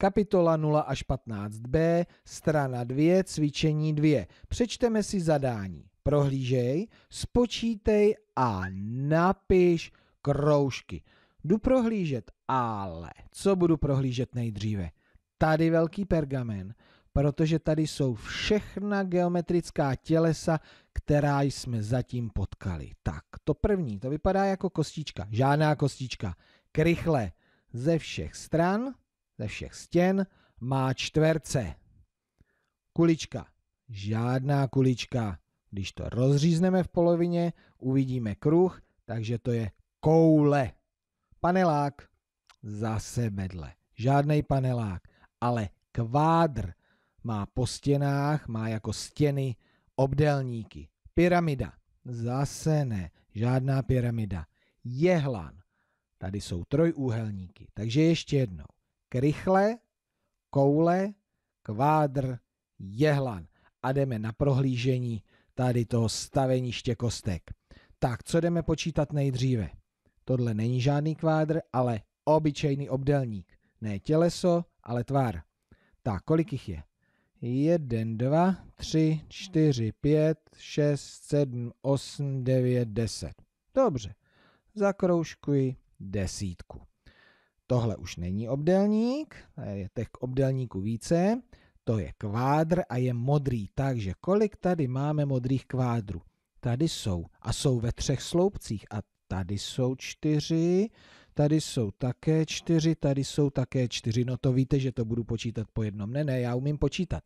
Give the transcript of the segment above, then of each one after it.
Kapitola 0 až 15b, strana 2, cvičení 2. Přečteme si zadání. Prohlížej, spočítej a napiš kroužky. Jdu prohlížet, ale co budu prohlížet nejdříve? Tady velký pergamen, protože tady jsou všechna geometrická tělesa, která jsme zatím potkali. Tak, to první, to vypadá jako kostička. Žádná kostička. Krychle ze všech stran ze všech stěn má čtverce. Kulička. Žádná kulička. Když to rozřízneme v polovině, uvidíme kruh, takže to je koule. Panelák. Zase bedle. Žádný panelák. Ale kvádr má po stěnách, má jako stěny obdelníky. Pyramida. Zase ne. Žádná pyramida. Jehlan. Tady jsou trojúhelníky. Takže ještě jednou krychle, koule, kvádr, jehlan. A jdeme na prohlížení tady toho staveniště kostek. Tak, co jdeme počítat nejdříve? Tohle není žádný kvádr, ale obyčejný obdelník. Ne těleso, ale tvar. Tak, kolik jich je? 1, 2, 3, 4, 5, 6, 7, 8, 9, 10. Dobře, zakroužkuji desítku. Tohle už není obdelník, eh, je těch obdelníků více, to je kvádr a je modrý, takže kolik tady máme modrých kvádrů? Tady jsou a jsou ve třech sloupcích a tady jsou čtyři, tady jsou také čtyři, tady jsou také čtyři. No to víte, že to budu počítat po jednom. Ne, ne, já umím počítat.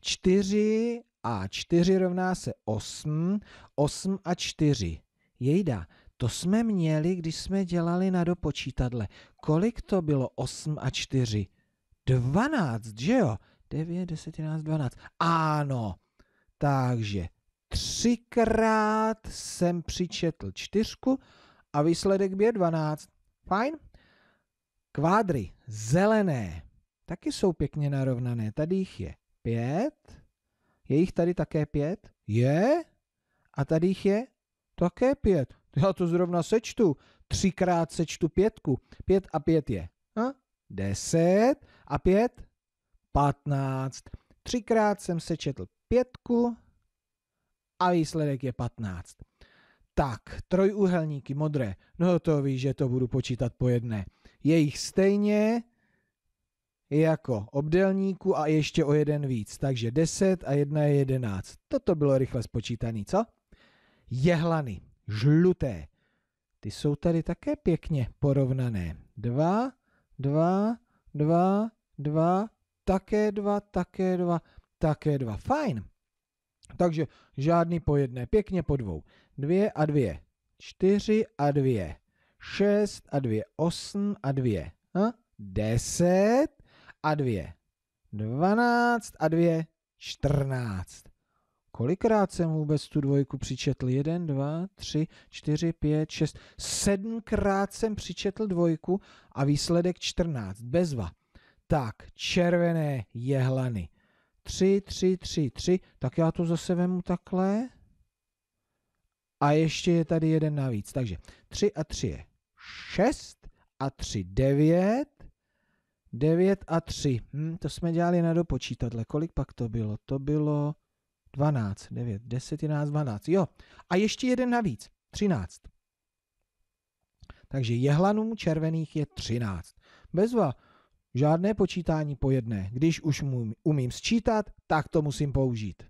Čtyři a čtyři rovná se osm, osm a čtyři. Jejda, to jsme měli, když jsme dělali na dopočítadle. Kolik to bylo 8 a 4? 12, že jo? 9, 10, 11, 12. Ano. Takže třikrát jsem přičetl čtyřku a výsledek byl 12. Fajn. Kvádry zelené taky jsou pěkně narovnané. Tady jich je pět. Je jich tady také pět? Je. A tady jich je také pět. Já to zrovna sečtu. Třikrát sečtu pětku. Pět a pět je a? deset a pět patnáct. Třikrát jsem sečetl pětku a výsledek je patnáct. Tak, trojúhelníky modré. No to víš, že to budu počítat po jedné. Je jich stejně jako obdelníku a ještě o jeden víc. Takže 10 a 1 je 11. Toto bylo rychle spočítané, co? Jehlany žluté. Ty jsou tady také pěkně porovnané. Dva, dva, dva, dva, také dva, také dva, také dva. Fajn. Takže žádný po jedné, pěkně po dvou. Dvě a dvě. Čtyři a dvě. Šest a dvě. Osm a dvě. A? Deset a dvě. Dvanáct a dvě. Čtrnáct. Kolikrát jsem vůbec tu dvojku přičetl? Jeden, dva, tři, čtyři, pět, šest. Sedmkrát jsem přičetl dvojku a výsledek 14. Bezva. Tak, červené jehlany. Tři, tři, tři, tři. Tak já to zase vemu takhle. A ještě je tady jeden navíc. Takže tři a tři je šest a tři devět, 9 a 3. Hm, to jsme dělali na dopočítadle. Kolik pak to bylo? To bylo 12, 9, 10, 11, 12. Jo. A ještě jeden navíc. 13. Takže jehlanů červených je 13. Bezva. Žádné počítání po jedné. Když už umím sčítat, tak to musím použít.